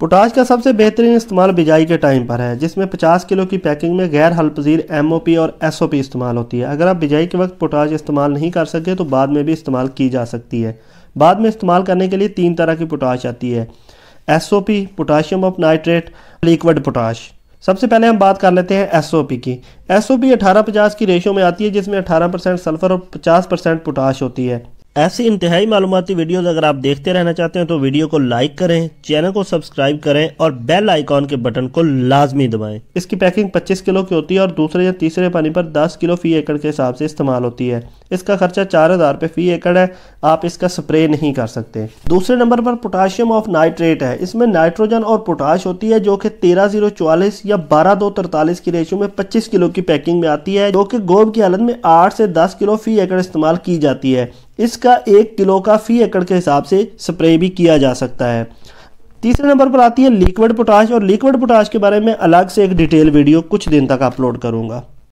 potash का सबसे बेहतरीन इस्तेमाल बिजाई के टाइम पर है जिसमें 50 किलो की पैकिंग में गैर पजीर एम और एस इस्तेमाल होती है अगर आप बिजाई के वक्त पोटाश इस्तेमाल नहीं कर सके तो बाद में भी इस्तेमाल की जा सकती है बाद में इस्तेमाल करने के लिए तीन तरह की पोटाश आती है as potassium of nitrate liquid potash सबसे पहले हम बात कर लेते हैं एस की एस ओ पी की रेशो में आती है जिसमें अठारह परसेंट सल्फर और पचास परसेंट पोटाश होती है ऐसी इंतहाई मालूमती वीडियोज़ अगर आप देखते रहना चाहते हैं तो वीडियो को लाइक करें चैनल को सब्सक्राइब करें और बेल आइकॉन के बटन को लाजमी दबाएं इसकी पैकिंग 25 किलो की होती है और दूसरे या तीसरे पानी पर 10 किलो फी एकड़ के हिसाब से इस्तेमाल होती है इसका खर्चा चार हज़ार रुपये फ़ी एकड़ है आप इसका स्प्रे नहीं कर सकते दूसरे नंबर पर पोटाशियम ऑफ नाइट्रेट है इसमें नाइट्रोजन और पोटाश होती है जो कि तेरह जीरो चौवालीस या बारह दो तरतालीस की रेशो में पच्चीस किलो की पैकिंग में आती है जो कि गोब की हालत में आठ से दस किलो फ़ी एकड़ इस्तेमाल की जाती है इसका एक किलो का फ़ी एकड़ के हिसाब से स्प्रे भी किया जा सकता है तीसरे नंबर पर आती है लिक्विड पोटाश और लिक्विड पोटाश के बारे में अलग से एक डिटेल वीडियो कुछ दिन तक अपलोड करूंगा